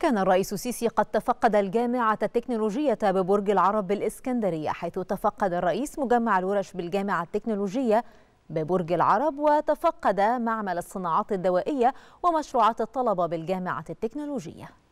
كان الرئيس السيسي قد تفقد الجامعة التكنولوجية ببرج العرب بالإسكندرية حيث تفقد الرئيس مجمع الورش بالجامعة التكنولوجية ببرج العرب وتفقد معمل الصناعات الدوائية ومشروعات الطلبة بالجامعة التكنولوجية